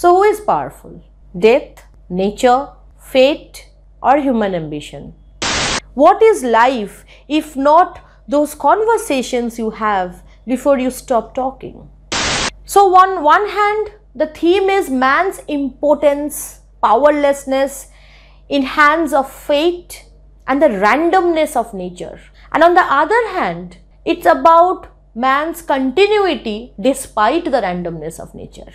So who is powerful? Death, nature, fate or human ambition? What is life if not those conversations you have before you stop talking? So on one hand, the theme is man's impotence, powerlessness in hands of fate and the randomness of nature. And on the other hand, it's about man's continuity despite the randomness of nature.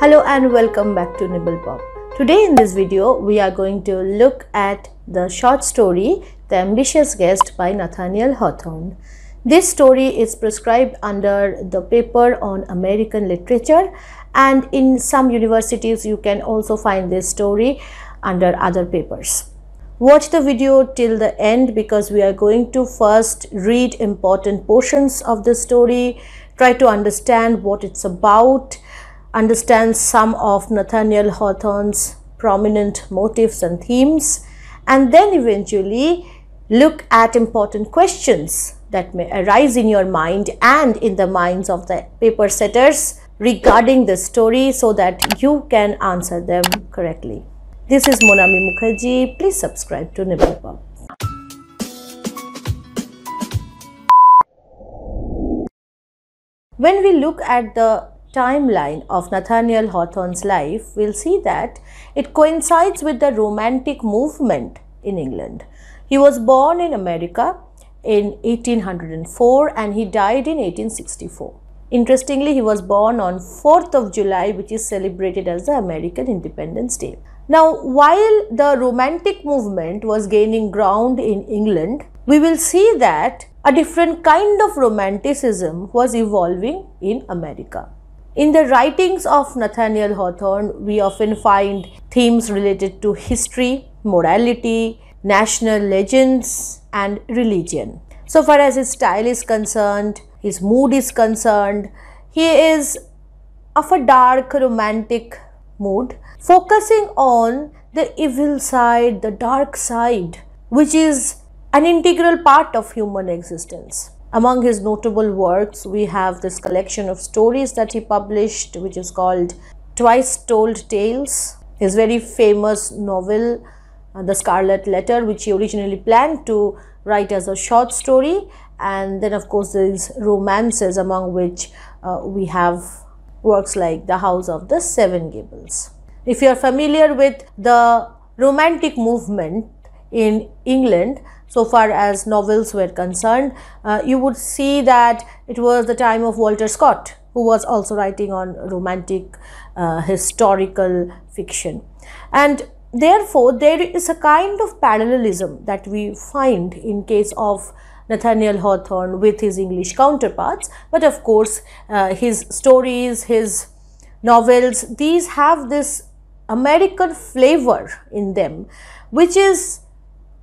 Hello and welcome back to Nibble Bob. Today in this video, we are going to look at the short story The Ambitious Guest by Nathaniel Hawthorne. This story is prescribed under the paper on American literature and in some universities you can also find this story under other papers. Watch the video till the end because we are going to first read important portions of the story, try to understand what it's about understand some of Nathaniel Hawthorne's prominent motifs and themes, and then eventually look at important questions that may arise in your mind and in the minds of the paper setters regarding the story so that you can answer them correctly. This is Monami Mukherjee. Please subscribe to Nibble When we look at the timeline of Nathaniel Hawthorne's life, we'll see that it coincides with the Romantic movement in England. He was born in America in 1804 and he died in 1864. Interestingly, he was born on 4th of July, which is celebrated as the American Independence Day. Now, while the Romantic movement was gaining ground in England, we will see that a different kind of romanticism was evolving in America. In the writings of Nathaniel Hawthorne, we often find themes related to history, morality, national legends, and religion. So far as his style is concerned, his mood is concerned, he is of a dark romantic mood, focusing on the evil side, the dark side, which is an integral part of human existence. Among his notable works, we have this collection of stories that he published, which is called Twice Told Tales, his very famous novel, uh, The Scarlet Letter, which he originally planned to write as a short story, and then, of course, these romances, among which uh, we have works like The House of the Seven Gables. If you are familiar with the romantic movement in England, so far as novels were concerned. Uh, you would see that it was the time of Walter Scott who was also writing on romantic uh, historical fiction. And therefore, there is a kind of parallelism that we find in case of Nathaniel Hawthorne with his English counterparts. But of course, uh, his stories, his novels, these have this American flavor in them, which is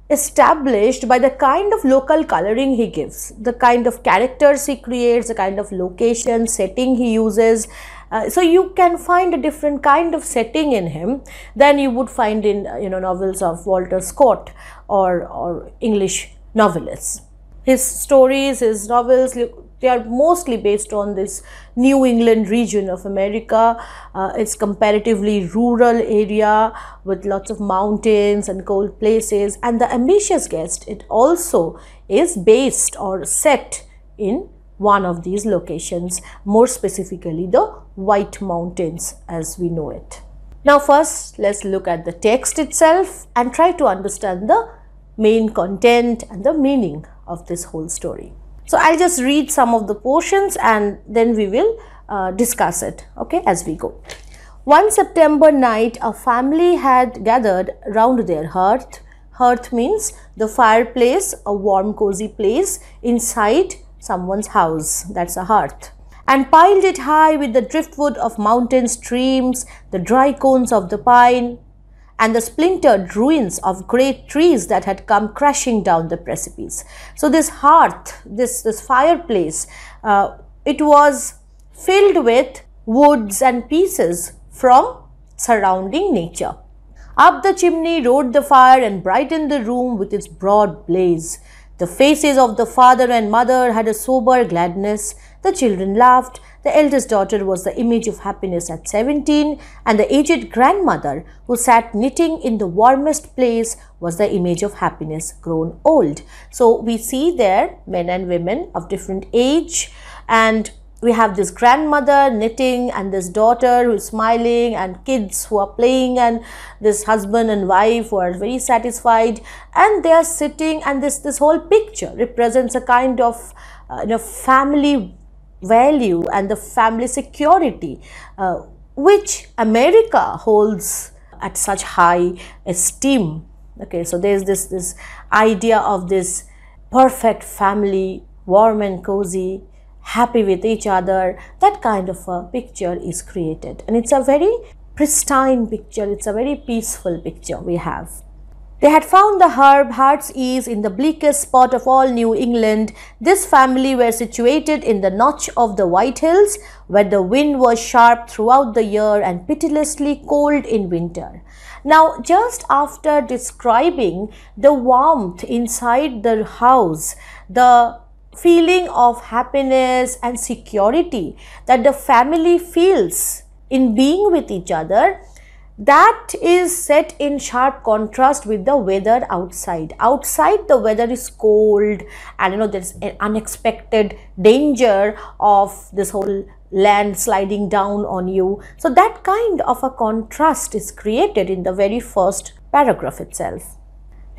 established by the kind of local coloring he gives, the kind of characters he creates, the kind of location, setting he uses. Uh, so you can find a different kind of setting in him than you would find in uh, you know novels of Walter Scott or, or English novelists. His stories, his novels they are mostly based on this New England region of America. Uh, it's comparatively rural area with lots of mountains and cold places. And the ambitious guest, it also is based or set in one of these locations, more specifically the White Mountains as we know it. Now first, let's look at the text itself and try to understand the main content and the meaning of this whole story. So, I will just read some of the portions and then we will uh, discuss it okay, as we go. One September night, a family had gathered round their hearth. Hearth means the fireplace, a warm cozy place inside someone's house. That's a hearth and piled it high with the driftwood of mountain streams, the dry cones of the pine, and the splintered ruins of great trees that had come crashing down the precipice. So this hearth, this, this fireplace, uh, it was filled with woods and pieces from surrounding nature. Up the chimney rode the fire and brightened the room with its broad blaze. The faces of the father and mother had a sober gladness the children laughed. The eldest daughter was the image of happiness at 17 and the aged grandmother who sat knitting in the warmest place was the image of happiness grown old. So we see there men and women of different age and we have this grandmother knitting and this daughter who's smiling and kids who are playing and this husband and wife who are very satisfied and they are sitting and this this whole picture represents a kind of uh, you know family value and the family security uh, which America holds at such high esteem. Okay, so there's this, this idea of this perfect family, warm and cozy, happy with each other, that kind of a picture is created. And it's a very pristine picture, it's a very peaceful picture we have. They had found the herb heart's ease in the bleakest spot of all New England. This family were situated in the notch of the White Hills, where the wind was sharp throughout the year and pitilessly cold in winter. Now, just after describing the warmth inside the house, the feeling of happiness and security that the family feels in being with each other, that is set in sharp contrast with the weather outside outside the weather is cold and you know there's an unexpected danger of this whole land sliding down on you so that kind of a contrast is created in the very first paragraph itself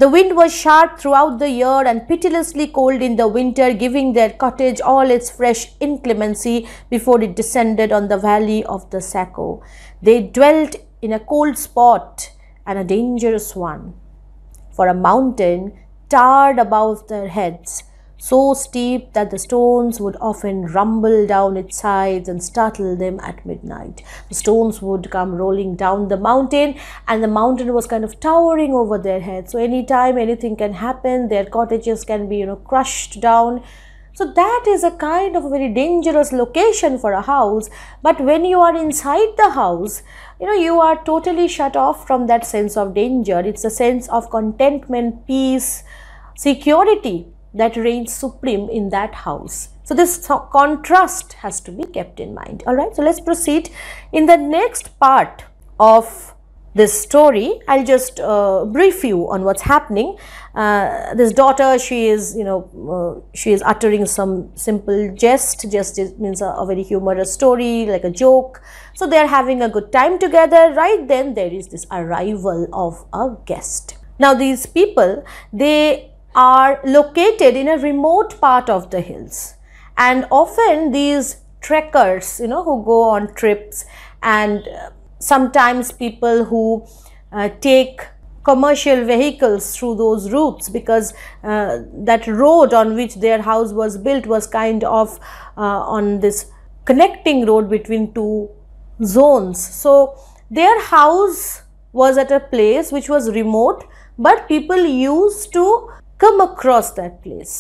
the wind was sharp throughout the year and pitilessly cold in the winter, giving their cottage all its fresh inclemency before it descended on the valley of the Saco. They dwelt in a cold spot and a dangerous one. For a mountain towered above their heads, so steep that the stones would often rumble down its sides and startle them at midnight. The stones would come rolling down the mountain, and the mountain was kind of towering over their heads. So, anytime anything can happen, their cottages can be, you know, crushed down so that is a kind of a very dangerous location for a house. But when you are inside the house, you know, you are totally shut off from that sense of danger. It's a sense of contentment, peace, security that reigns supreme in that house. So this contrast has to be kept in mind. All right. So let's proceed in the next part of this story. I'll just uh, brief you on what's happening uh, this daughter, she is, you know, uh, she is uttering some simple jest. Jest means a, a very humorous story, like a joke. So they are having a good time together. Right then, there is this arrival of a guest. Now, these people, they are located in a remote part of the hills. And often these trekkers, you know, who go on trips and uh, sometimes people who uh, take commercial vehicles through those routes because uh, that road on which their house was built was kind of uh, on this connecting road between two zones. So, their house was at a place which was remote but people used to come across that place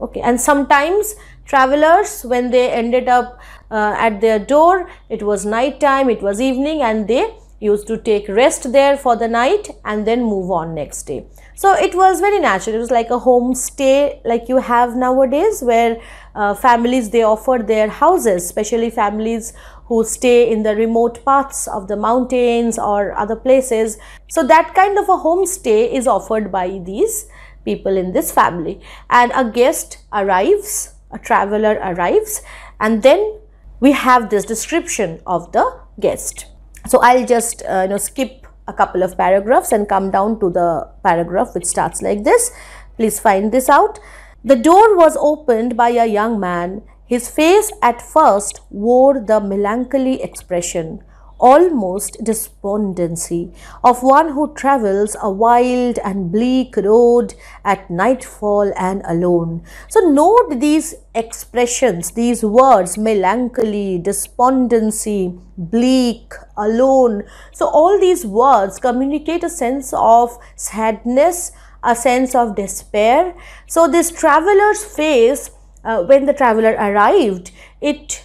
okay and sometimes travelers when they ended up uh, at their door it was night time it was evening and they used to take rest there for the night and then move on next day. So it was very natural. It was like a home stay like you have nowadays where uh, families, they offer their houses, especially families who stay in the remote parts of the mountains or other places. So that kind of a home stay is offered by these people in this family. And a guest arrives, a traveler arrives and then we have this description of the guest. So I'll just uh, you know skip a couple of paragraphs and come down to the paragraph which starts like this. Please find this out. The door was opened by a young man. His face at first wore the melancholy expression almost despondency, of one who travels a wild and bleak road at nightfall and alone. So note these expressions, these words, melancholy, despondency, bleak, alone. So all these words communicate a sense of sadness, a sense of despair. So this traveler's face, uh, when the traveler arrived, it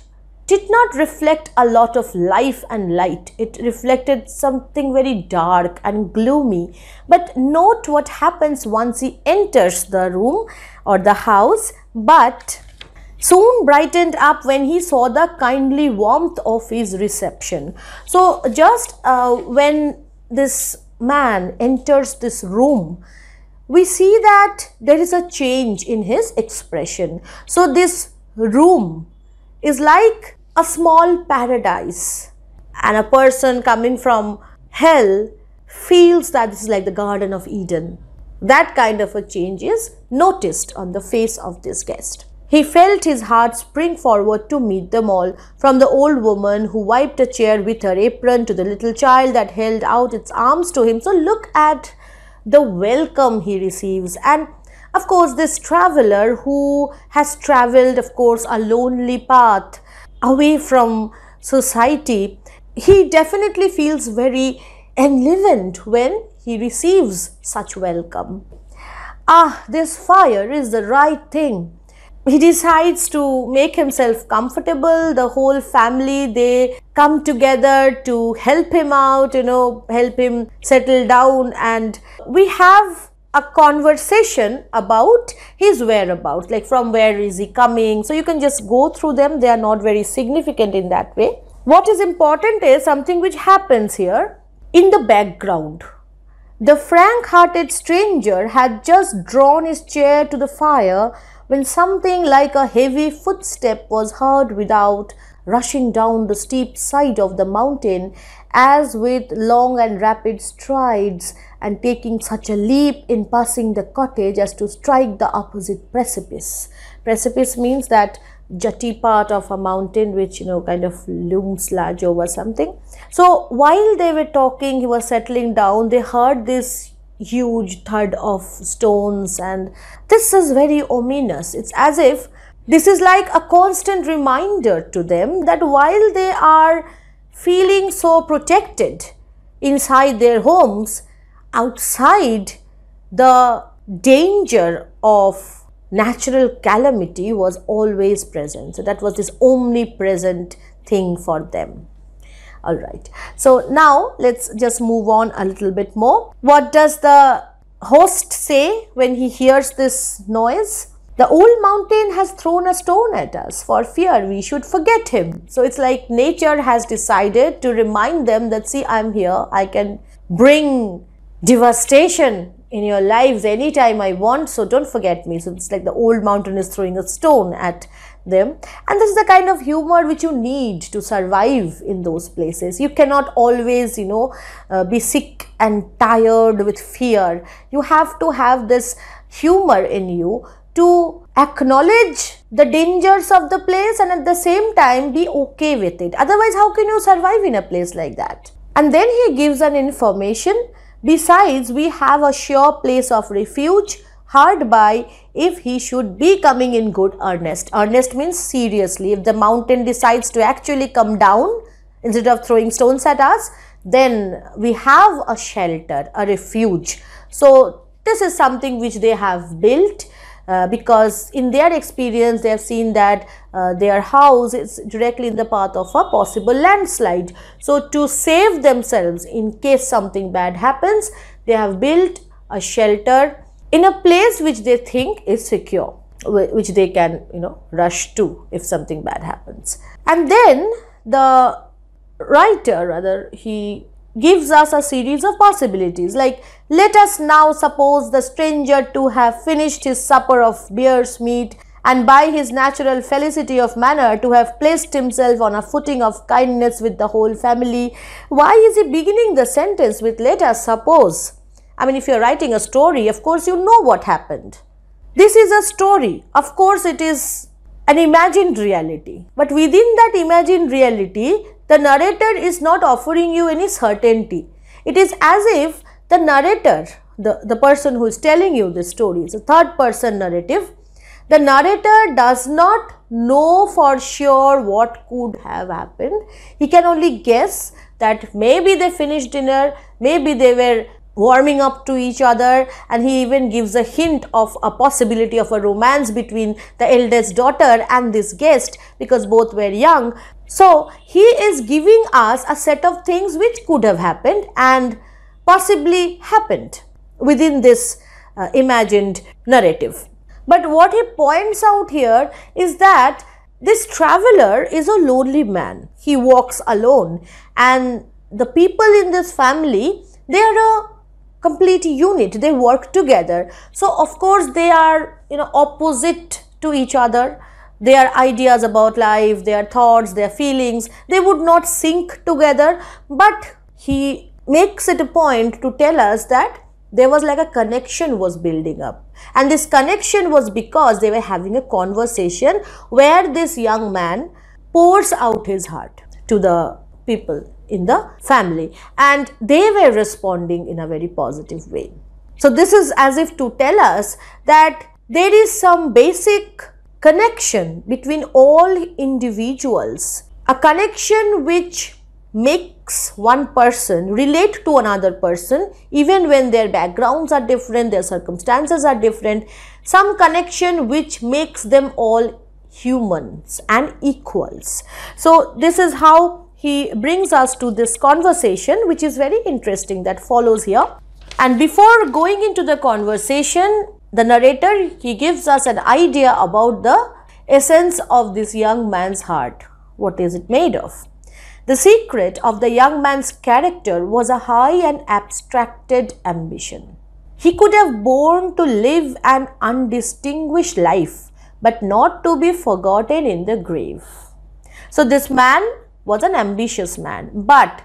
did not reflect a lot of life and light. It reflected something very dark and gloomy. But note what happens once he enters the room or the house, but soon brightened up when he saw the kindly warmth of his reception. So just uh, when this man enters this room, we see that there is a change in his expression. So this room is like a small paradise. And a person coming from hell feels that this is like the Garden of Eden. That kind of a change is noticed on the face of this guest. He felt his heart spring forward to meet them all, from the old woman who wiped a chair with her apron to the little child that held out its arms to him. So look at the welcome he receives and of course this traveler who has traveled of course a lonely path away from society, he definitely feels very enlivened when he receives such welcome. Ah, this fire is the right thing. He decides to make himself comfortable. The whole family, they come together to help him out, you know, help him settle down. And we have a conversation about his whereabouts like from where is he coming so you can just go through them they are not very significant in that way what is important is something which happens here in the background the frank-hearted stranger had just drawn his chair to the fire when something like a heavy footstep was heard without rushing down the steep side of the mountain as with long and rapid strides and taking such a leap in passing the cottage as to strike the opposite precipice. Precipice means that jutty part of a mountain which you know kind of looms large over something. So while they were talking, he was settling down, they heard this huge thud of stones and this is very ominous. It's as if this is like a constant reminder to them that while they are feeling so protected inside their homes outside the danger of natural calamity was always present. So that was this omnipresent thing for them. All right. So now let's just move on a little bit more. What does the host say when he hears this noise? The old mountain has thrown a stone at us for fear we should forget him. So it's like nature has decided to remind them that, see, I'm here. I can bring devastation in your lives anytime I want. So don't forget me. So it's like the old mountain is throwing a stone at them. And this is the kind of humor which you need to survive in those places. You cannot always, you know, uh, be sick and tired with fear. You have to have this humor in you to acknowledge the dangers of the place and at the same time be okay with it. Otherwise, how can you survive in a place like that? And then he gives an information. Besides, we have a sure place of refuge hard by if he should be coming in good earnest. Earnest means seriously. If the mountain decides to actually come down instead of throwing stones at us, then we have a shelter, a refuge. So, this is something which they have built uh, because in their experience they have seen that uh, their house is directly in the path of a possible landslide. So to save themselves in case something bad happens, they have built a shelter in a place which they think is secure which they can you know rush to if something bad happens and then the writer rather he gives us a series of possibilities like let us now suppose the stranger to have finished his supper of bear's meat and by his natural felicity of manner to have placed himself on a footing of kindness with the whole family. Why is he beginning the sentence with let us suppose? I mean, if you're writing a story, of course, you know what happened. This is a story. Of course, it is an imagined reality. But within that imagined reality, the narrator is not offering you any certainty. It is as if the narrator, the, the person who is telling you the story, is a third person narrative. The narrator does not know for sure what could have happened. He can only guess that maybe they finished dinner, maybe they were warming up to each other and he even gives a hint of a possibility of a romance between the eldest daughter and this guest because both were young. So, he is giving us a set of things which could have happened and possibly happened within this uh, imagined narrative. But what he points out here is that this traveler is a lonely man. He walks alone and the people in this family, they are a complete unit. They work together. So, of course, they are, you know, opposite to each other. Their ideas about life, their thoughts, their feelings, they would not sync together. But he makes it a point to tell us that there was like a connection was building up and this connection was because they were having a conversation where this young man pours out his heart to the people in the family and they were responding in a very positive way. So this is as if to tell us that there is some basic connection between all individuals, a connection which makes one person relate to another person even when their backgrounds are different, their circumstances are different, some connection which makes them all humans and equals. So, this is how he brings us to this conversation which is very interesting that follows here. And before going into the conversation, the narrator, he gives us an idea about the essence of this young man's heart. What is it made of? The secret of the young man's character was a high and abstracted ambition. He could have borne to live an undistinguished life, but not to be forgotten in the grave. So this man was an ambitious man, but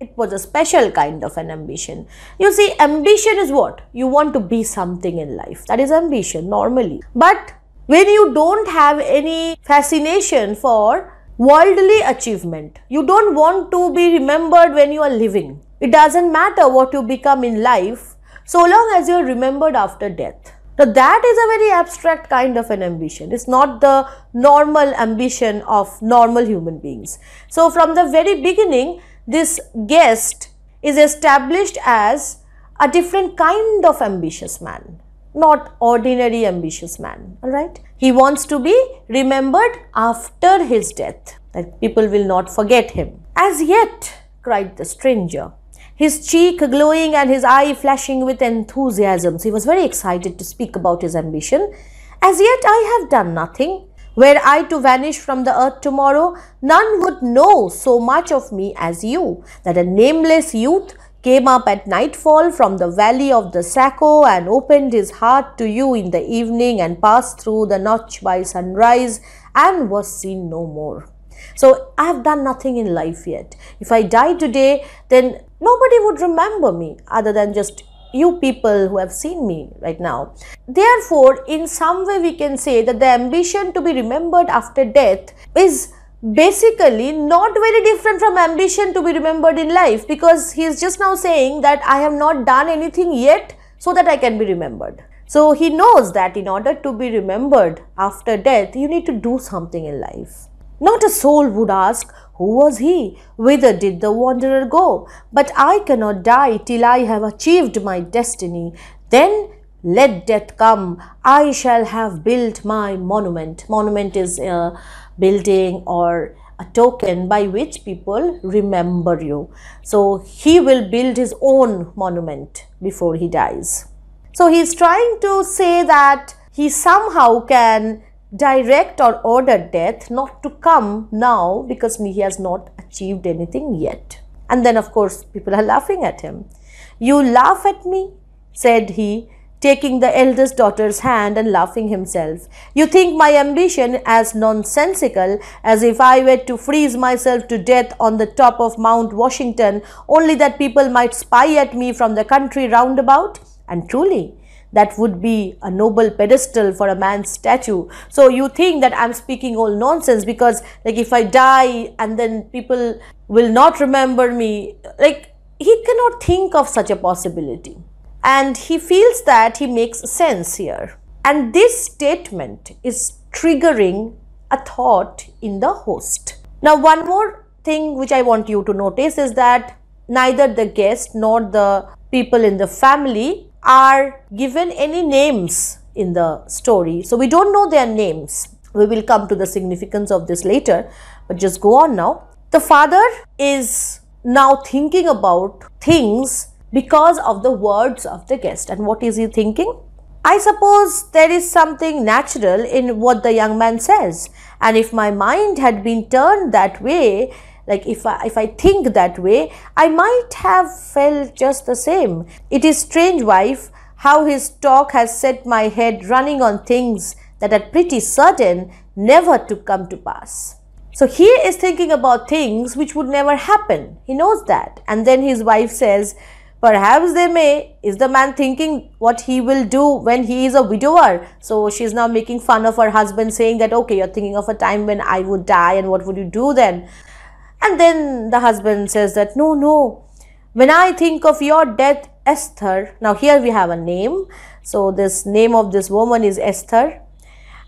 it was a special kind of an ambition. You see, ambition is what? You want to be something in life. That is ambition normally. But when you don't have any fascination for worldly achievement. You don't want to be remembered when you are living. It doesn't matter what you become in life, so long as you are remembered after death. Now that is a very abstract kind of an ambition. It's not the normal ambition of normal human beings. So from the very beginning, this guest is established as a different kind of ambitious man, not ordinary ambitious man, alright. He wants to be remembered after his death, that people will not forget him. As yet, cried the stranger, his cheek glowing and his eye flashing with enthusiasm. So he was very excited to speak about his ambition. As yet, I have done nothing. Were I to vanish from the earth tomorrow, none would know so much of me as you, that a nameless youth came up at nightfall from the valley of the Saco and opened his heart to you in the evening and passed through the notch by sunrise and was seen no more. So I have done nothing in life yet. If I die today, then nobody would remember me other than just you people who have seen me right now. Therefore, in some way we can say that the ambition to be remembered after death is basically not very different from ambition to be remembered in life because he is just now saying that I have not done anything yet so that I can be remembered. So he knows that in order to be remembered after death, you need to do something in life. Not a soul would ask, Who was he? Whither did the wanderer go? But I cannot die till I have achieved my destiny. Then let death come. I shall have built my monument. Monument is uh, building or a token by which people remember you. So he will build his own monument before he dies. So he is trying to say that he somehow can direct or order death not to come now because he has not achieved anything yet. And then of course people are laughing at him. You laugh at me, said he, taking the eldest daughter's hand and laughing himself. You think my ambition as nonsensical as if I were to freeze myself to death on the top of Mount Washington only that people might spy at me from the country round about? And truly, that would be a noble pedestal for a man's statue. So you think that I'm speaking all nonsense because like if I die and then people will not remember me, like he cannot think of such a possibility and he feels that he makes sense here. And this statement is triggering a thought in the host. Now, one more thing which I want you to notice is that neither the guest nor the people in the family are given any names in the story. So, we don't know their names. We will come to the significance of this later, but just go on now. The father is now thinking about things because of the words of the guest. And what is he thinking? I suppose there is something natural in what the young man says. And if my mind had been turned that way, like if I, if I think that way, I might have felt just the same. It is strange, wife, how his talk has set my head running on things that are pretty certain never to come to pass. So he is thinking about things which would never happen. He knows that. And then his wife says, Perhaps they may, is the man thinking what he will do when he is a widower. So she is now making fun of her husband saying that, okay, you're thinking of a time when I would die and what would you do then? And then the husband says that, no, no, when I think of your death, Esther, now here we have a name. So this name of this woman is Esther.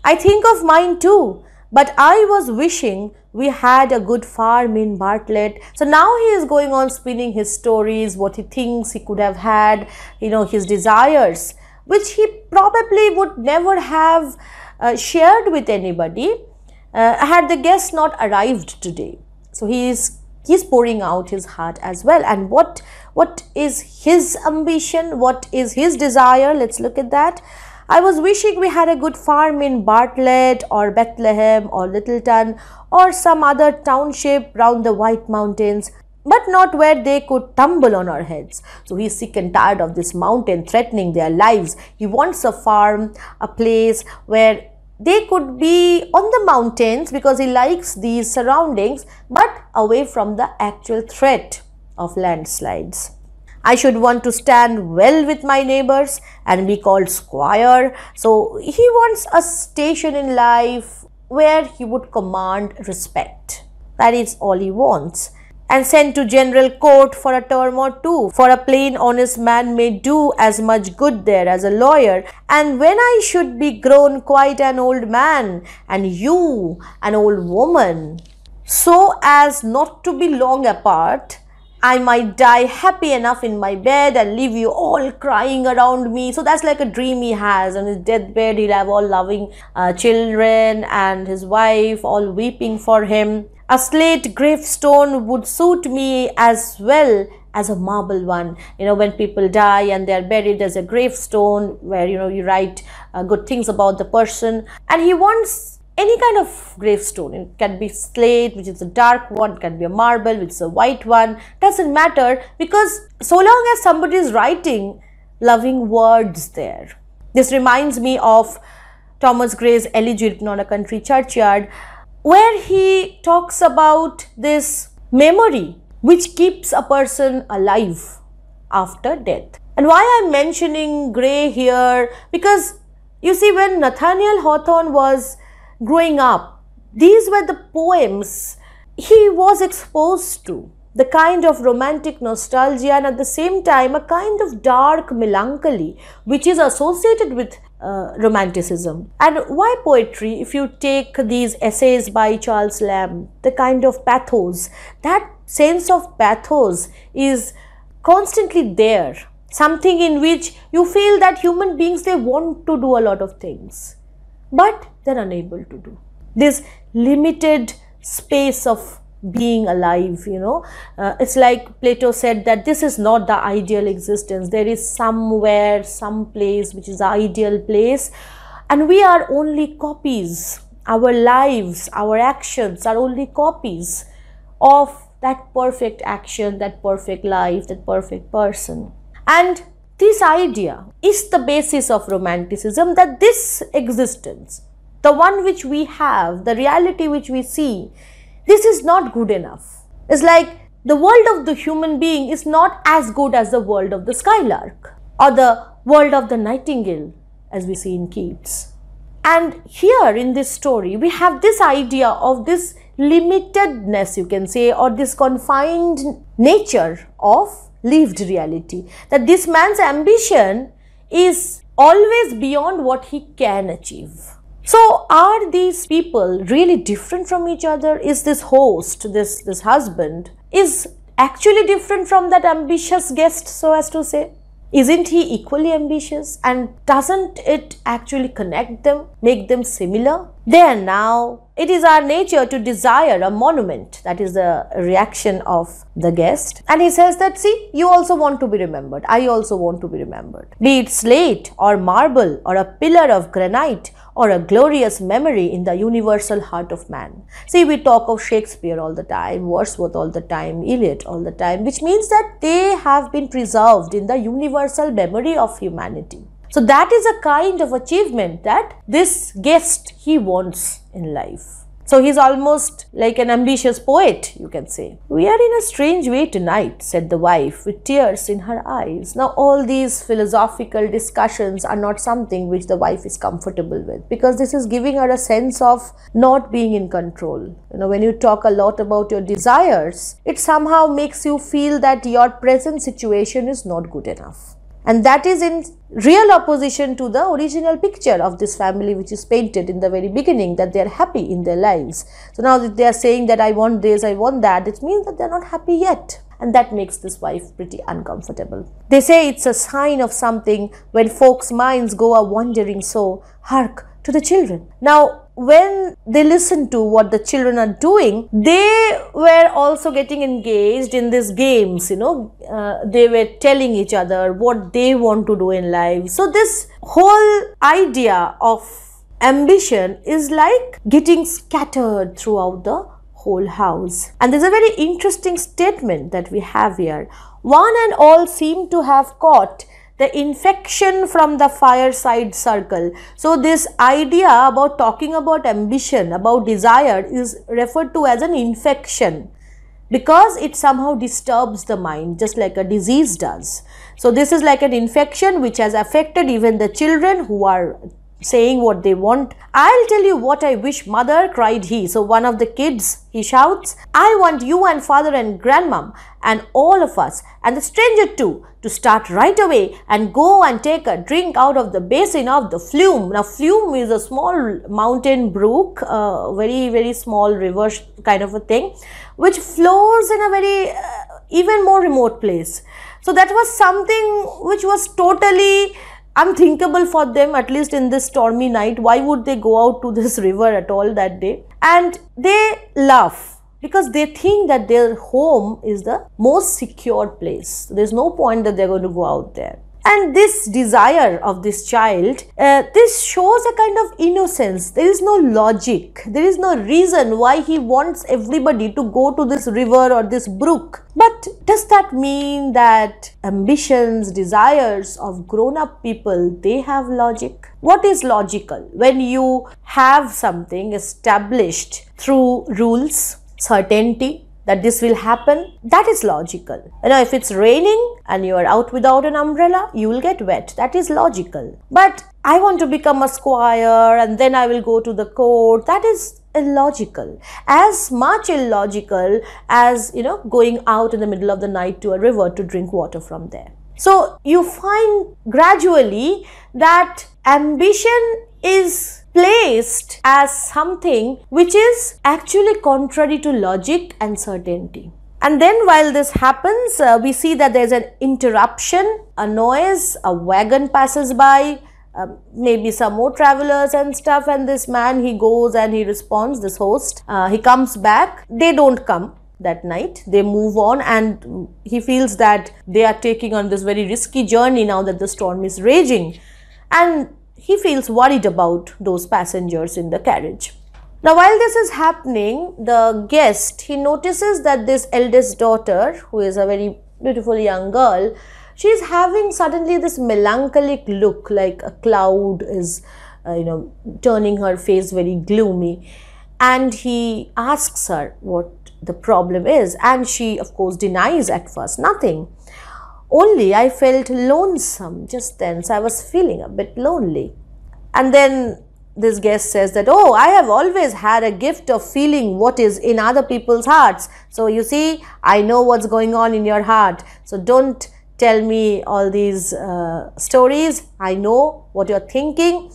I think of mine too. But I was wishing we had a good farm in Bartlett. So now he is going on spinning his stories, what he thinks he could have had, you know, his desires, which he probably would never have uh, shared with anybody uh, had the guest not arrived today. So he is he's pouring out his heart as well and what what is his ambition what is his desire let's look at that I was wishing we had a good farm in Bartlett or Bethlehem or Littleton or some other township round the White Mountains, but not where they could tumble on our heads. So he's sick and tired of this mountain threatening their lives. He wants a farm, a place where they could be on the mountains because he likes these surroundings, but away from the actual threat of landslides. I should want to stand well with my neighbors and be called squire. So he wants a station in life where he would command respect. That is all he wants. And sent to general court for a term or two. For a plain honest man may do as much good there as a lawyer. And when I should be grown quite an old man and you an old woman, so as not to be long apart, I might die happy enough in my bed and leave you all crying around me. So that's like a dream he has. On his deathbed, he'll have all loving uh, children and his wife all weeping for him. A slate gravestone would suit me as well as a marble one you know when people die and they are buried there's a gravestone where you know you write uh, good things about the person and he wants any kind of gravestone it can be slate which is a dark one it can be a marble which is a white one doesn't matter because so long as somebody is writing loving words there this reminds me of thomas gray's elegy written on a country churchyard where he talks about this memory which keeps a person alive after death and why i'm mentioning gray here because you see when nathaniel hawthorne was growing up. These were the poems he was exposed to. The kind of romantic nostalgia and at the same time a kind of dark melancholy which is associated with uh, romanticism. And why poetry? If you take these essays by Charles Lamb, the kind of pathos, that sense of pathos is constantly there. Something in which you feel that human beings, they want to do a lot of things. But they're unable to do. This limited space of being alive you know uh, it's like plato said that this is not the ideal existence there is somewhere some place which is the ideal place and we are only copies our lives our actions are only copies of that perfect action that perfect life that perfect person and this idea is the basis of romanticism that this existence the one which we have, the reality which we see, this is not good enough. It's like the world of the human being is not as good as the world of the skylark or the world of the nightingale as we see in Keats. And here in this story, we have this idea of this limitedness, you can say, or this confined nature of lived reality. That this man's ambition is always beyond what he can achieve. So are these people really different from each other? Is this host, this, this husband, is actually different from that ambitious guest so as to say? Isn't he equally ambitious and doesn't it actually connect them, make them similar? There now, it is our nature to desire a monument. That is the reaction of the guest. And he says that, see, you also want to be remembered. I also want to be remembered. Be it slate or marble or a pillar of granite or a glorious memory in the universal heart of man. See, we talk of Shakespeare all the time, Wordsworth all the time, Eliot all the time, which means that they have been preserved in the universal memory of humanity. So that is a kind of achievement that this guest he wants in life. So he's almost like an ambitious poet, you can say. We are in a strange way tonight, said the wife, with tears in her eyes. Now, all these philosophical discussions are not something which the wife is comfortable with because this is giving her a sense of not being in control. You know, when you talk a lot about your desires, it somehow makes you feel that your present situation is not good enough and that is in real opposition to the original picture of this family which is painted in the very beginning that they are happy in their lives. So now that they are saying that I want this, I want that, it means that they are not happy yet and that makes this wife pretty uncomfortable. They say it's a sign of something when folks' minds go a wandering so, hark to the children. Now when they listened to what the children are doing, they were also getting engaged in these games, you know, uh, they were telling each other what they want to do in life. So, this whole idea of ambition is like getting scattered throughout the whole house. And there's a very interesting statement that we have here. One and all seem to have caught the infection from the fireside circle. So this idea about talking about ambition, about desire is referred to as an infection because it somehow disturbs the mind just like a disease does. So this is like an infection which has affected even the children who are saying what they want. I'll tell you what I wish, mother, cried he. So one of the kids, he shouts, I want you and father and grandmom and all of us and the stranger too to start right away and go and take a drink out of the basin of the flume. Now flume is a small mountain brook, uh, very, very small river kind of a thing, which flows in a very uh, even more remote place. So that was something which was totally unthinkable for them at least in this stormy night why would they go out to this river at all that day and they laugh because they think that their home is the most secure place there's no point that they're going to go out there and this desire of this child uh, this shows a kind of innocence there is no logic there is no reason why he wants everybody to go to this river or this brook but does that mean that ambitions desires of grown up people they have logic what is logical when you have something established through rules certainty that this will happen, that is logical. You know, if it's raining and you are out without an umbrella, you will get wet. That is logical. But I want to become a squire and then I will go to the court. That is illogical. As much illogical as, you know, going out in the middle of the night to a river to drink water from there. So you find gradually that ambition is placed as something which is actually contrary to logic and certainty. And then while this happens, uh, we see that there's an interruption, a noise, a wagon passes by, um, maybe some more travelers and stuff and this man he goes and he responds this host uh, he comes back they don't come that night they move on and he feels that they are taking on this very risky journey now that the storm is raging and he feels worried about those passengers in the carriage. Now, while this is happening, the guest, he notices that this eldest daughter, who is a very beautiful young girl, she is having suddenly this melancholic look, like a cloud is, uh, you know, turning her face very gloomy. And he asks her what the problem is. And she, of course, denies at first nothing. Only I felt lonesome just then, so I was feeling a bit lonely. And then this guest says that, oh, I have always had a gift of feeling what is in other people's hearts. So you see, I know what's going on in your heart. So don't tell me all these uh, stories. I know what you're thinking.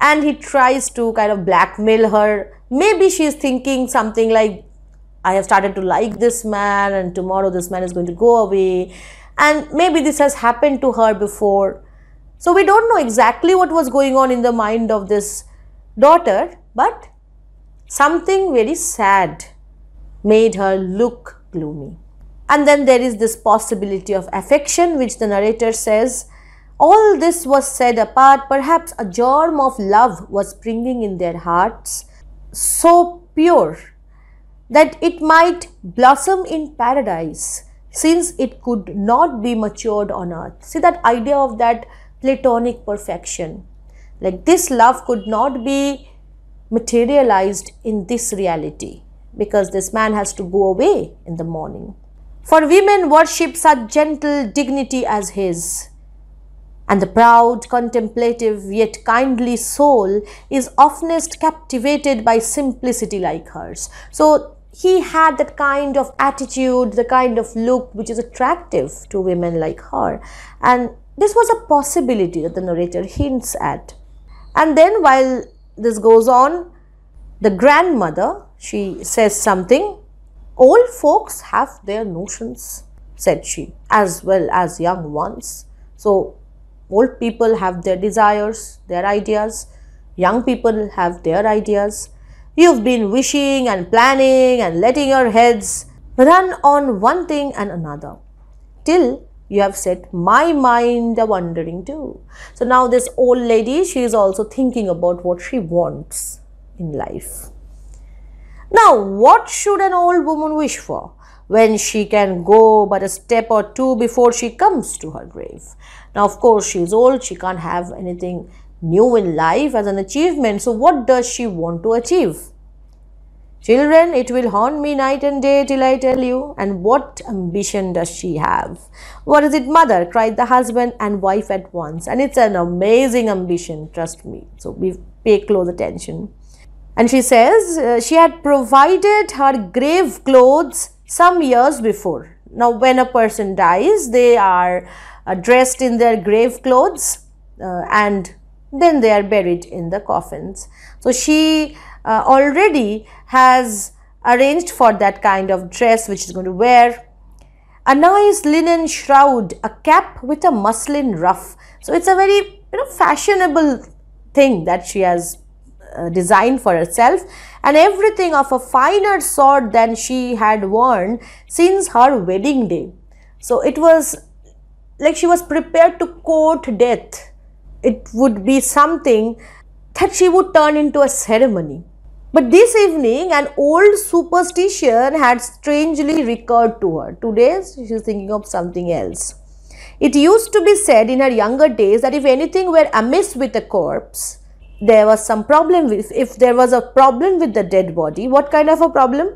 And he tries to kind of blackmail her. Maybe she's thinking something like, I have started to like this man and tomorrow this man is going to go away and maybe this has happened to her before. So we don't know exactly what was going on in the mind of this daughter, but something very sad made her look gloomy. And then there is this possibility of affection, which the narrator says, all this was said apart, perhaps a germ of love was springing in their hearts, so pure that it might blossom in paradise since it could not be matured on earth. See that idea of that platonic perfection. Like this love could not be materialized in this reality because this man has to go away in the morning. For women worship such gentle dignity as his. And the proud, contemplative, yet kindly soul is oftenest captivated by simplicity like hers. So he had that kind of attitude, the kind of look which is attractive to women like her. And this was a possibility that the narrator hints at. And then while this goes on, the grandmother, she says something, old folks have their notions, said she, as well as young ones. So old people have their desires, their ideas, young people have their ideas You've been wishing and planning and letting your heads run on one thing and another till you have set my mind a wandering too. So now this old lady, she is also thinking about what she wants in life. Now, what should an old woman wish for when she can go but a step or two before she comes to her grave? Now, of course, she is old, she can't have anything new in life as an achievement. So, what does she want to achieve? Children, it will haunt me night and day till I tell you. And what ambition does she have? What is it, mother? cried the husband and wife at once. And it's an amazing ambition, trust me. So, we pay close attention. And she says uh, she had provided her grave clothes some years before. Now, when a person dies, they are uh, dressed in their grave clothes uh, and then they are buried in the coffins. So she uh, already has arranged for that kind of dress which is going to wear. A nice linen shroud, a cap with a muslin ruff. So it's a very you know fashionable thing that she has uh, designed for herself and everything of a finer sort than she had worn since her wedding day. So it was like she was prepared to court death it would be something that she would turn into a ceremony. But this evening, an old superstition had strangely recurred to her. Today, she's thinking of something else. It used to be said in her younger days that if anything were amiss with a corpse, there was some problem with, if there was a problem with the dead body, what kind of a problem?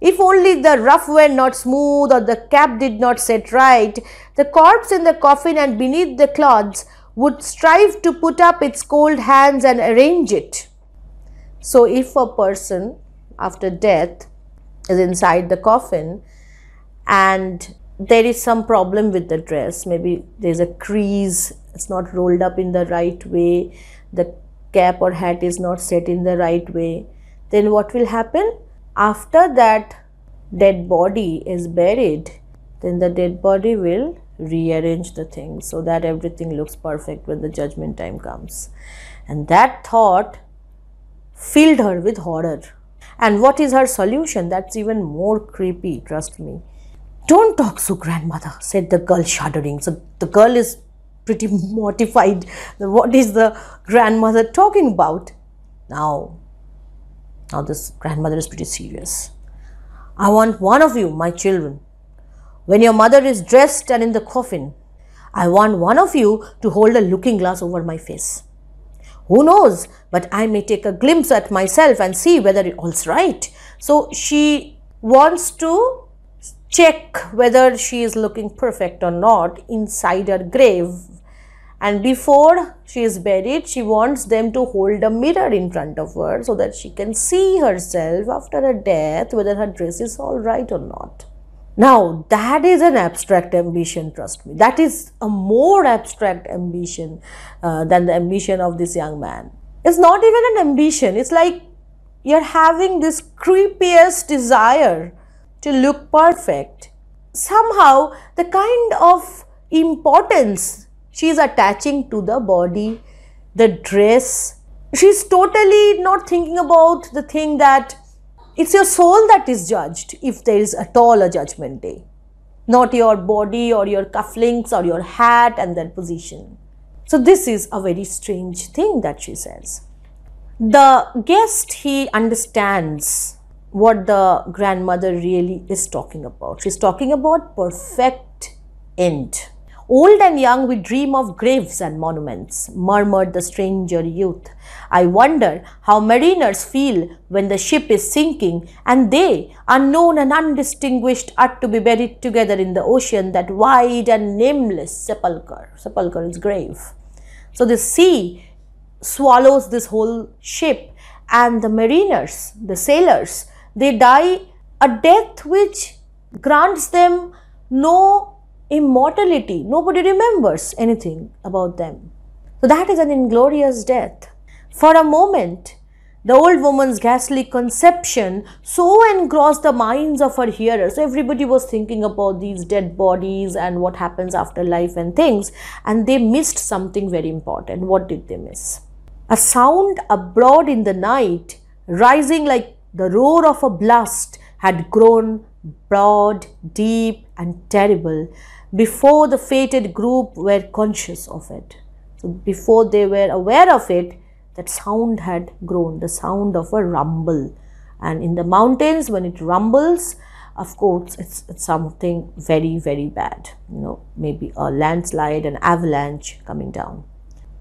If only the ruff were not smooth or the cap did not set right, the corpse in the coffin and beneath the cloths would strive to put up its cold hands and arrange it. So, if a person after death is inside the coffin and there is some problem with the dress, maybe there's a crease, it's not rolled up in the right way, the cap or hat is not set in the right way, then what will happen? After that dead body is buried, then the dead body will rearrange the thing so that everything looks perfect when the judgment time comes. And that thought filled her with horror. And what is her solution? That's even more creepy, trust me. Don't talk so, grandmother, said the girl shuddering. So the girl is pretty mortified. What is the grandmother talking about? Now, now this grandmother is pretty serious. I want one of you, my children, when your mother is dressed and in the coffin, I want one of you to hold a looking glass over my face. Who knows, but I may take a glimpse at myself and see whether all's right. So she wants to check whether she is looking perfect or not inside her grave. And before she is buried, she wants them to hold a mirror in front of her so that she can see herself after her death whether her dress is all right or not. Now, that is an abstract ambition, trust me. That is a more abstract ambition uh, than the ambition of this young man. It's not even an ambition, it's like you're having this creepiest desire to look perfect. Somehow, the kind of importance she's attaching to the body, the dress, she's totally not thinking about the thing that it's your soul that is judged if there is at all a judgment day, not your body or your cufflinks or your hat and then position. So this is a very strange thing that she says. The guest, he understands what the grandmother really is talking about. She's talking about perfect end. Old and young, we dream of graves and monuments, murmured the stranger youth. I wonder how mariners feel when the ship is sinking and they, unknown and undistinguished, are to be buried together in the ocean, that wide and nameless sepulchre. Sepulchre is grave. So the sea swallows this whole ship and the mariners, the sailors, they die a death which grants them no immortality. Nobody remembers anything about them. So that is an inglorious death. For a moment, the old woman's ghastly conception so engrossed the minds of her hearers. Everybody was thinking about these dead bodies and what happens after life and things, and they missed something very important. What did they miss? A sound abroad in the night, rising like the roar of a blast, had grown broad, deep, and terrible before the fated group were conscious of it. So before they were aware of it, that sound had grown, the sound of a rumble. And in the mountains, when it rumbles, of course, it's, it's something very, very bad. You know, maybe a landslide, an avalanche coming down.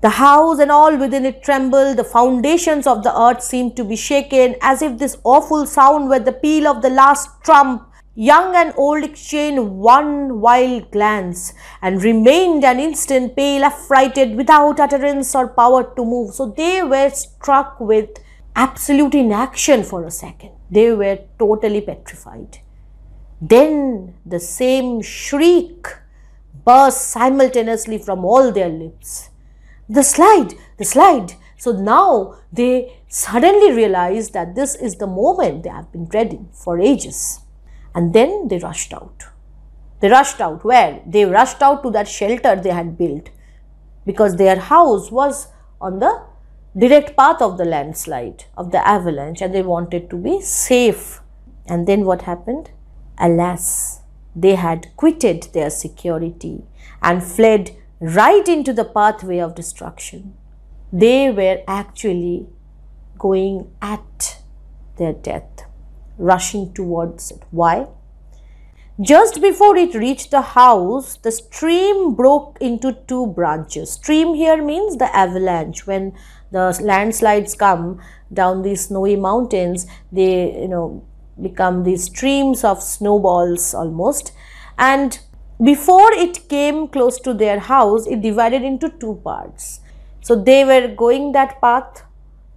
The house and all within it trembled. The foundations of the earth seemed to be shaken as if this awful sound were the peal of the last trump Young and old exchanged one wild glance and remained an instant pale, affrighted, without utterance or power to move. So they were struck with absolute inaction for a second. They were totally petrified. Then the same shriek burst simultaneously from all their lips. The slide, the slide. So now they suddenly realized that this is the moment they have been dreading for ages. And then they rushed out. They rushed out. Where? They rushed out to that shelter they had built because their house was on the direct path of the landslide, of the avalanche, and they wanted to be safe. And then what happened? Alas, they had quitted their security and fled right into the pathway of destruction. They were actually going at their death rushing towards it. Why? Just before it reached the house, the stream broke into two branches. Stream here means the avalanche. When the landslides come down these snowy mountains, they, you know, become these streams of snowballs almost. And before it came close to their house, it divided into two parts. So they were going that path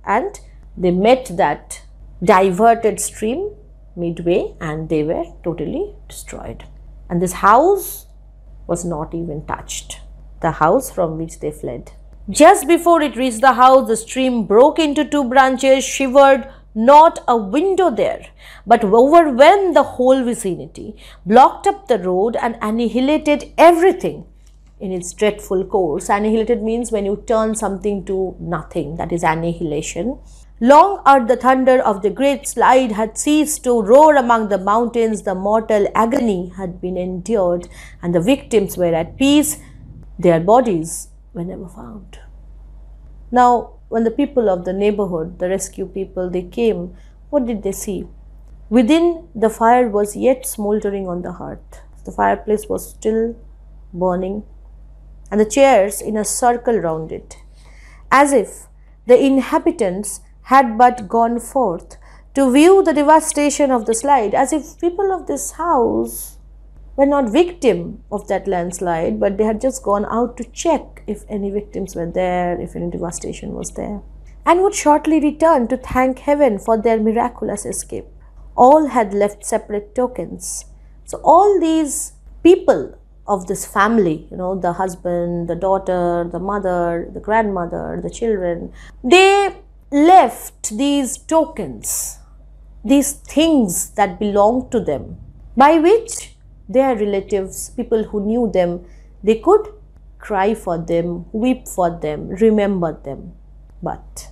and they met that diverted stream midway and they were totally destroyed. And this house was not even touched, the house from which they fled. Just before it reached the house, the stream broke into two branches, shivered, not a window there, but overwhelmed the whole vicinity, blocked up the road and annihilated everything in its dreadful course. Annihilated means when you turn something to nothing, that is annihilation. Long ere the thunder of the great slide had ceased to roar among the mountains, the mortal agony had been endured, and the victims were at peace. Their bodies were never found. Now, when the people of the neighborhood, the rescue people, they came, what did they see? Within, the fire was yet smoldering on the hearth. The fireplace was still burning, and the chairs in a circle round it, as if the inhabitants had but gone forth to view the devastation of the slide as if people of this house were not victim of that landslide but they had just gone out to check if any victims were there if any devastation was there and would shortly return to thank heaven for their miraculous escape all had left separate tokens so all these people of this family you know the husband the daughter the mother the grandmother the children they left these tokens, these things that belonged to them, by which their relatives, people who knew them, they could cry for them, weep for them, remember them. But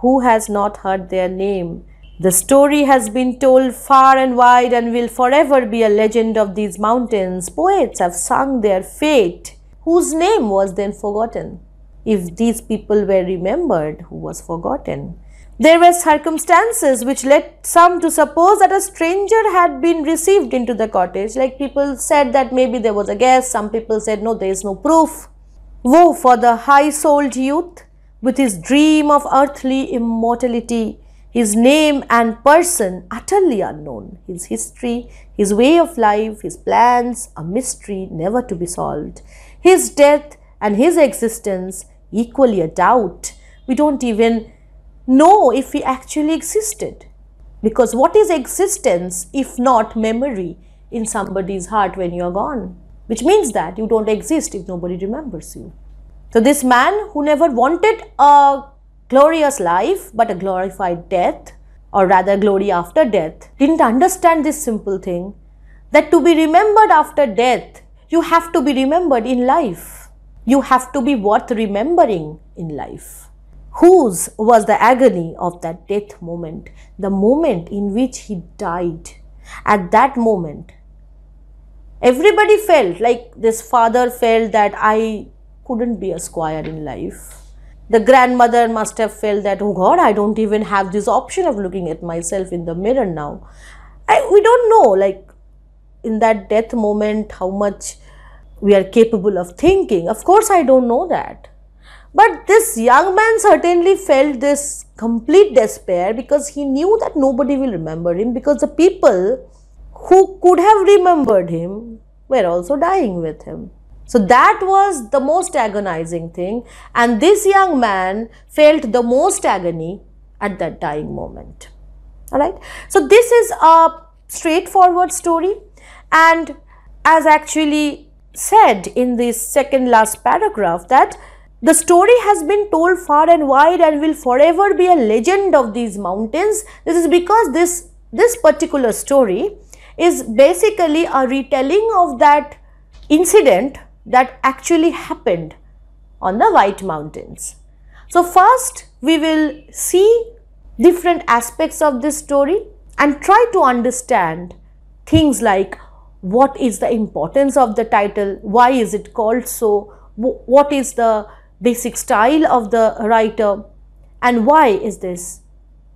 who has not heard their name? The story has been told far and wide and will forever be a legend of these mountains. Poets have sung their fate, whose name was then forgotten if these people were remembered who was forgotten. There were circumstances which led some to suppose that a stranger had been received into the cottage. Like people said that maybe there was a guest, some people said no, there is no proof. Woe for the high souled youth with his dream of earthly immortality, his name and person utterly unknown, his history, his way of life, his plans, a mystery never to be solved, his death and his existence equally a doubt. We don't even know if he actually existed. Because what is existence if not memory in somebody's heart when you are gone? Which means that you don't exist if nobody remembers you. So this man who never wanted a glorious life but a glorified death or rather glory after death didn't understand this simple thing that to be remembered after death you have to be remembered in life you have to be worth remembering in life. Whose was the agony of that death moment, the moment in which he died? At that moment, everybody felt like this father felt that I couldn't be a squire in life. The grandmother must have felt that, oh God, I don't even have this option of looking at myself in the mirror now. I, we don't know, like, in that death moment, how much we are capable of thinking. Of course, I don't know that. But this young man certainly felt this complete despair because he knew that nobody will remember him because the people who could have remembered him were also dying with him. So that was the most agonizing thing and this young man felt the most agony at that dying moment. Alright. So this is a straightforward story and as actually said in this second last paragraph that the story has been told far and wide and will forever be a legend of these mountains. This is because this, this particular story is basically a retelling of that incident that actually happened on the White Mountains. So, first we will see different aspects of this story and try to understand things like what is the importance of the title, why is it called so, what is the basic style of the writer and why is this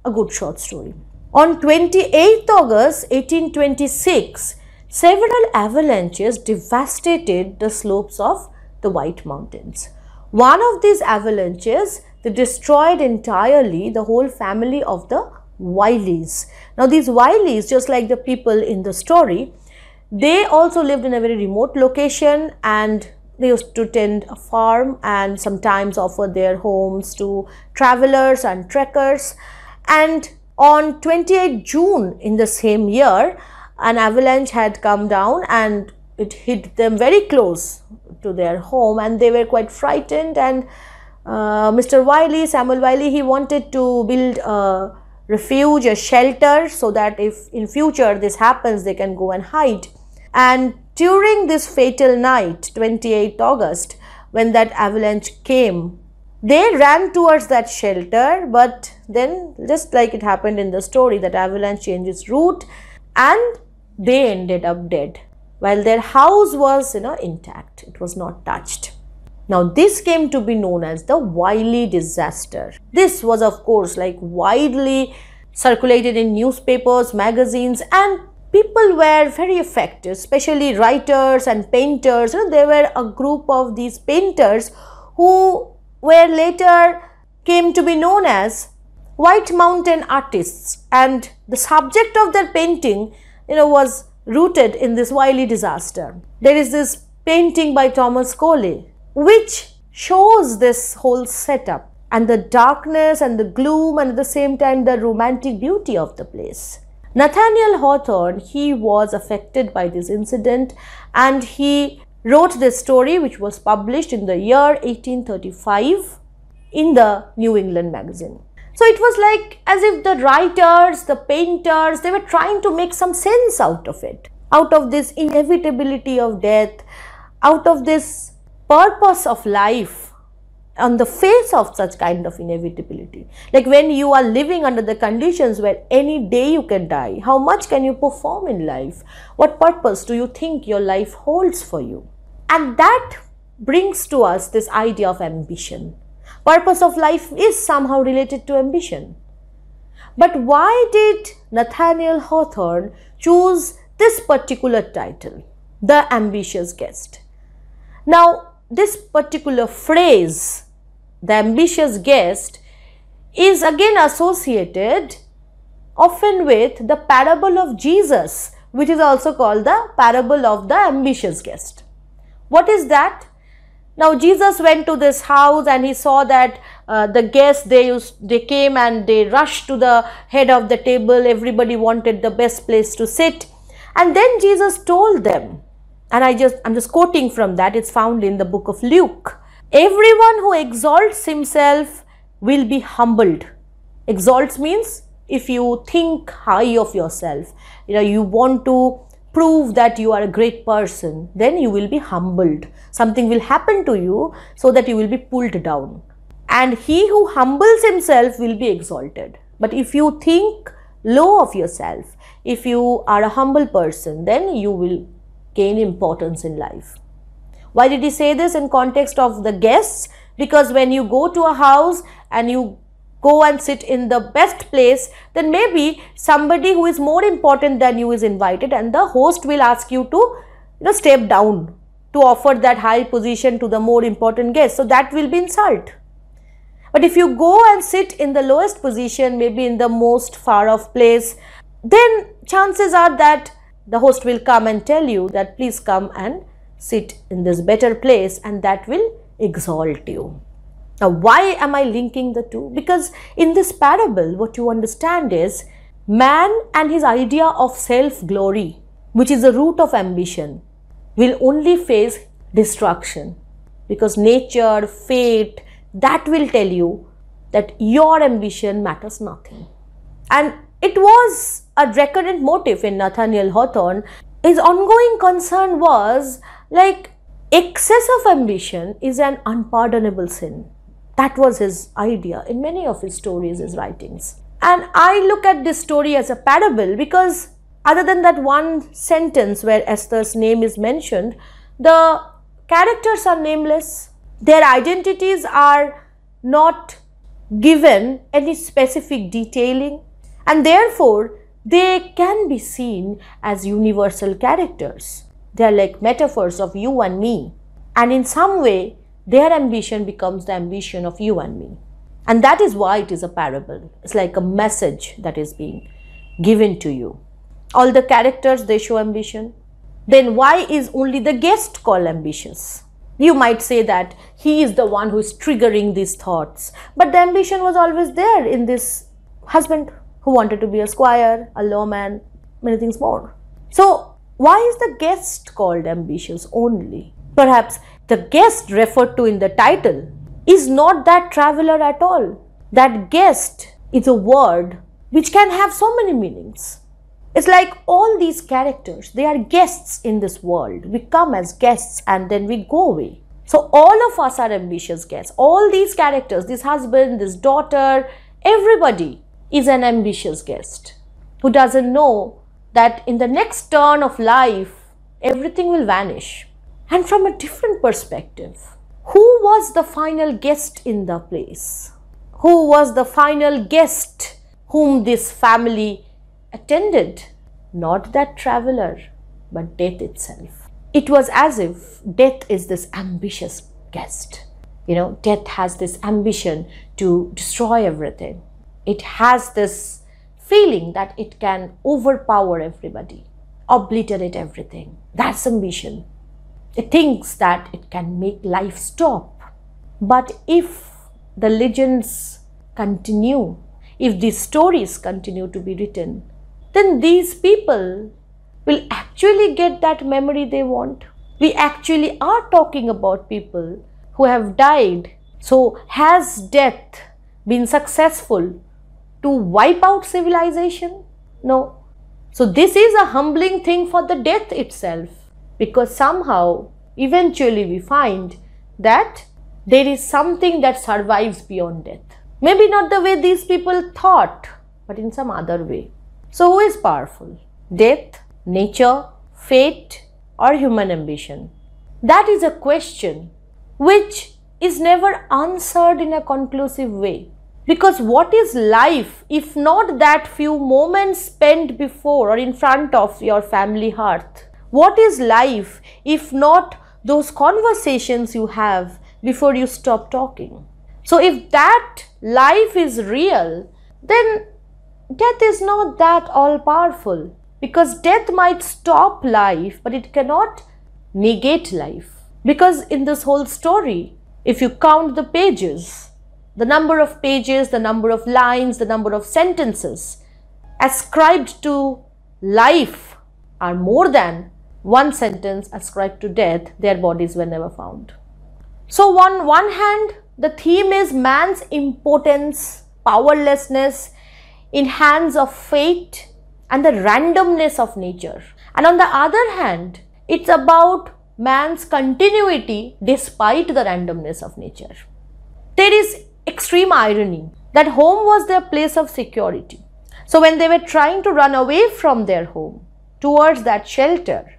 a good short story. On 28th August 1826, several avalanches devastated the slopes of the White Mountains. One of these avalanches they destroyed entirely the whole family of the Wileys. Now these Wileys, just like the people in the story, they also lived in a very remote location and they used to tend a farm and sometimes offer their homes to travelers and trekkers. And on 28 June in the same year, an avalanche had come down and it hit them very close to their home and they were quite frightened and uh, Mr. Wiley, Samuel Wiley, he wanted to build a refuge, a shelter so that if in future this happens, they can go and hide. And during this fatal night, 28 August, when that avalanche came, they ran towards that shelter, but then just like it happened in the story, that avalanche changed its route and they ended up dead while their house was you know intact it was not touched now this came to be known as the wiley disaster this was of course like widely circulated in newspapers magazines and people were very effective, especially writers and painters. You know, there were a group of these painters who were later came to be known as White Mountain artists and the subject of their painting you know, was rooted in this Wiley disaster. There is this painting by Thomas Cole which shows this whole setup and the darkness and the gloom and at the same time the romantic beauty of the place. Nathaniel Hawthorne, he was affected by this incident and he wrote this story which was published in the year 1835 in the New England magazine. So it was like as if the writers, the painters, they were trying to make some sense out of it, out of this inevitability of death, out of this purpose of life on the face of such kind of inevitability like when you are living under the conditions where any day you can die how much can you perform in life what purpose do you think your life holds for you and that brings to us this idea of ambition purpose of life is somehow related to ambition but why did nathaniel hawthorne choose this particular title the ambitious guest now this particular phrase, the ambitious guest, is again associated often with the parable of Jesus, which is also called the parable of the ambitious guest. What is that? Now Jesus went to this house and he saw that uh, the guests they used they came and they rushed to the head of the table everybody wanted the best place to sit and then Jesus told them and I just I'm just quoting from that it's found in the book of Luke everyone who exalts himself will be humbled exalts means if you think high of yourself you know you want to prove that you are a great person then you will be humbled something will happen to you so that you will be pulled down and he who humbles himself will be exalted but if you think low of yourself if you are a humble person then you will gain importance in life. Why did he say this in context of the guests? Because when you go to a house and you go and sit in the best place, then maybe somebody who is more important than you is invited and the host will ask you to you know, step down to offer that high position to the more important guest. So, that will be insult. But if you go and sit in the lowest position, maybe in the most far off place, then chances are that the host will come and tell you that please come and sit in this better place and that will exalt you. Now, why am I linking the two? Because in this parable, what you understand is man and his idea of self-glory, which is the root of ambition, will only face destruction because nature, fate, that will tell you that your ambition matters nothing. And it was a recurrent motif in Nathaniel Hawthorne, his ongoing concern was like excess of ambition is an unpardonable sin. That was his idea in many of his stories, his writings. And I look at this story as a parable because other than that one sentence where Esther's name is mentioned, the characters are nameless. Their identities are not given any specific detailing and therefore they can be seen as universal characters. They are like metaphors of you and me. And in some way, their ambition becomes the ambition of you and me. And that is why it is a parable. It's like a message that is being given to you. All the characters, they show ambition. Then why is only the guest called ambitious? You might say that he is the one who is triggering these thoughts. But the ambition was always there in this husband who wanted to be a squire, a lawman, many things more. So, why is the guest called ambitious only? Perhaps the guest referred to in the title is not that traveler at all. That guest is a word which can have so many meanings. It's like all these characters, they are guests in this world. We come as guests and then we go away. So all of us are ambitious guests. All these characters, this husband, this daughter, everybody is an ambitious guest who doesn't know that in the next turn of life, everything will vanish. And from a different perspective, who was the final guest in the place? Who was the final guest whom this family attended? Not that traveler, but death itself. It was as if death is this ambitious guest. You know, death has this ambition to destroy everything it has this feeling that it can overpower everybody, obliterate everything. That's ambition. It thinks that it can make life stop. But if the legends continue, if these stories continue to be written, then these people will actually get that memory they want. We actually are talking about people who have died. So, has death been successful to wipe out civilization? No. So this is a humbling thing for the death itself because somehow eventually we find that there is something that survives beyond death. Maybe not the way these people thought, but in some other way. So who is powerful? Death, nature, fate or human ambition? That is a question which is never answered in a conclusive way. Because what is life if not that few moments spent before or in front of your family hearth? What is life if not those conversations you have before you stop talking? So if that life is real, then death is not that all powerful because death might stop life but it cannot negate life. Because in this whole story, if you count the pages, the number of pages, the number of lines, the number of sentences ascribed to life are more than one sentence ascribed to death, their bodies were never found. So on one hand, the theme is man's impotence, powerlessness in hands of fate and the randomness of nature. And on the other hand, it's about man's continuity despite the randomness of nature. There is extreme irony that home was their place of security. So when they were trying to run away from their home towards that shelter,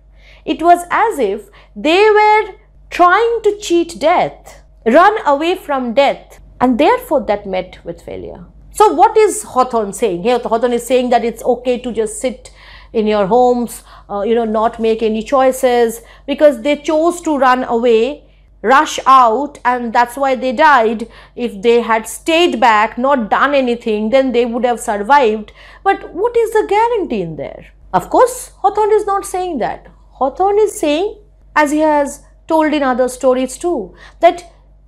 it was as if they were trying to cheat death, run away from death and therefore that met with failure. So what is Hawthorne saying? Here Hawthorne is saying that it's okay to just sit in your homes, uh, you know, not make any choices because they chose to run away rush out and that's why they died. If they had stayed back, not done anything, then they would have survived. But what is the guarantee in there? Of course, Hawthorne is not saying that. Hawthorne is saying, as he has told in other stories too, that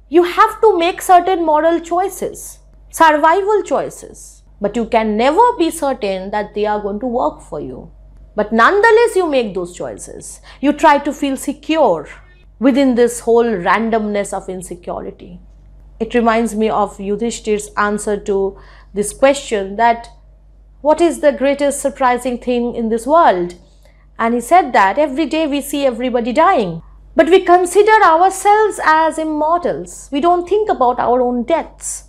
you have to make certain moral choices, survival choices, but you can never be certain that they are going to work for you. But nonetheless, you make those choices. You try to feel secure within this whole randomness of insecurity. It reminds me of Yudhishthir's answer to this question that what is the greatest surprising thing in this world? And he said that every day we see everybody dying. But we consider ourselves as immortals. We don't think about our own deaths.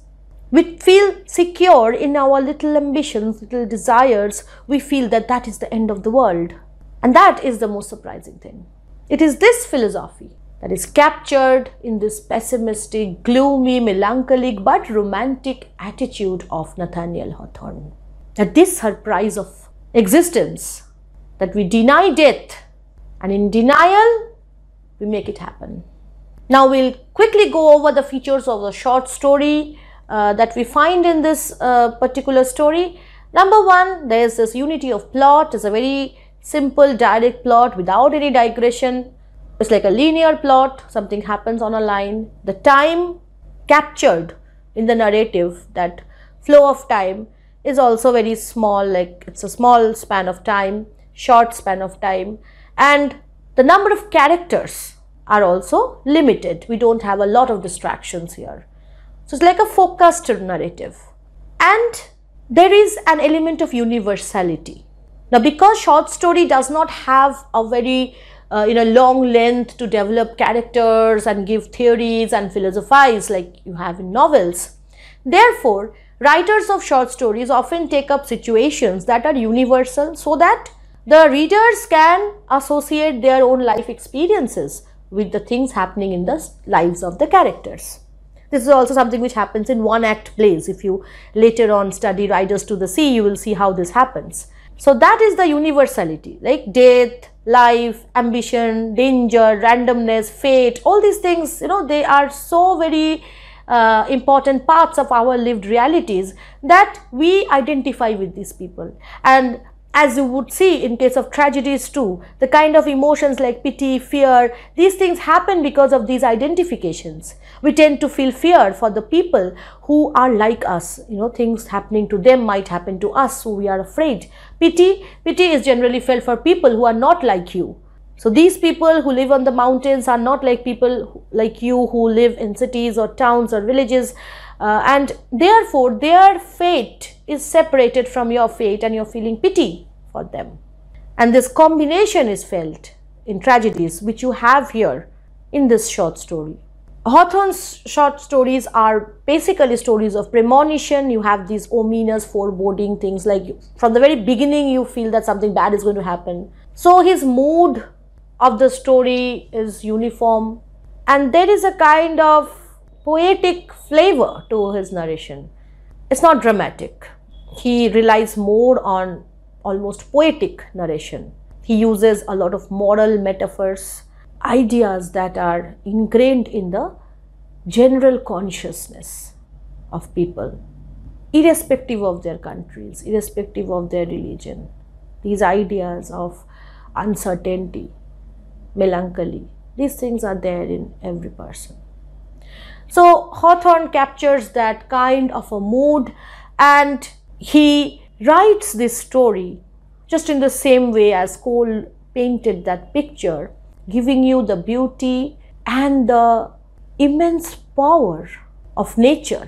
We feel secure in our little ambitions, little desires. We feel that that is the end of the world. And that is the most surprising thing. It is this philosophy that is captured in this pessimistic, gloomy, melancholic but romantic attitude of Nathaniel Hawthorne. That this her prize of existence, that we deny death and in denial we make it happen. Now we'll quickly go over the features of the short story uh, that we find in this uh, particular story. Number one, there is this unity of plot is a very simple direct plot without any digression. It's like a linear plot, something happens on a line. The time captured in the narrative, that flow of time is also very small, like it's a small span of time, short span of time. And the number of characters are also limited. We don't have a lot of distractions here. So it's like a focused narrative. And there is an element of universality now, because short story does not have a very uh, you know long length to develop characters and give theories and philosophize like you have in novels. Therefore, writers of short stories often take up situations that are universal so that the readers can associate their own life experiences with the things happening in the lives of the characters. This is also something which happens in one act plays. If you later on study Riders to the Sea, you will see how this happens. So that is the universality like death, life, ambition, danger, randomness, fate, all these things, you know, they are so very uh, important parts of our lived realities that we identify with these people and as you would see in case of tragedies too, the kind of emotions like pity, fear, these things happen because of these identifications. We tend to feel fear for the people who are like us, you know, things happening to them might happen to us, so we are afraid. Pity, pity is generally felt for people who are not like you. So these people who live on the mountains are not like people like you who live in cities or towns or villages uh, and therefore their fate is separated from your fate and you're feeling pity for them. And this combination is felt in tragedies, which you have here in this short story. Hawthorne's short stories are basically stories of premonition. You have these ominous foreboding things like from the very beginning you feel that something bad is going to happen. So his mood of the story is uniform and there is a kind of poetic flavor to his narration. It's not dramatic he relies more on almost poetic narration. He uses a lot of moral metaphors, ideas that are ingrained in the general consciousness of people, irrespective of their countries, irrespective of their religion. These ideas of uncertainty, melancholy, these things are there in every person. So Hawthorne captures that kind of a mood and he writes this story just in the same way as Cole painted that picture, giving you the beauty and the immense power of nature,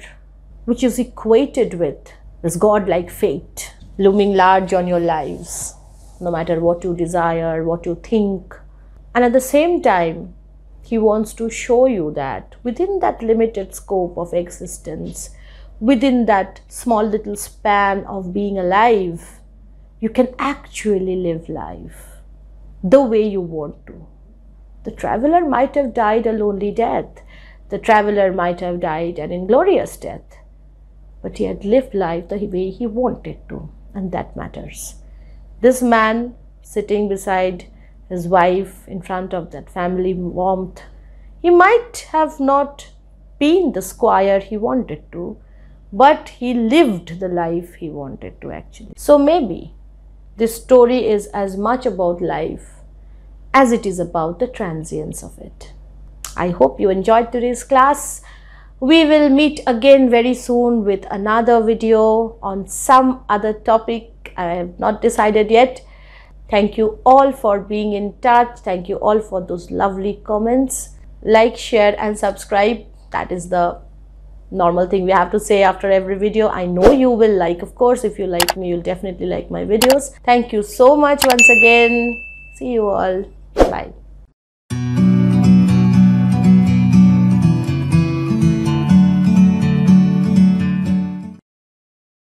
which is equated with this godlike fate looming large on your lives, no matter what you desire, what you think. And at the same time, he wants to show you that within that limited scope of existence, within that small little span of being alive, you can actually live life the way you want to. The traveler might have died a lonely death. The traveler might have died an inglorious death. But he had lived life the way he wanted to, and that matters. This man sitting beside his wife in front of that family warmth, he might have not been the squire he wanted to, but he lived the life he wanted to actually. So maybe this story is as much about life as it is about the transience of it. I hope you enjoyed today's class. We will meet again very soon with another video on some other topic. I have not decided yet. Thank you all for being in touch. Thank you all for those lovely comments. Like, share and subscribe. That is the normal thing we have to say after every video i know you will like of course if you like me you'll definitely like my videos thank you so much once again see you all bye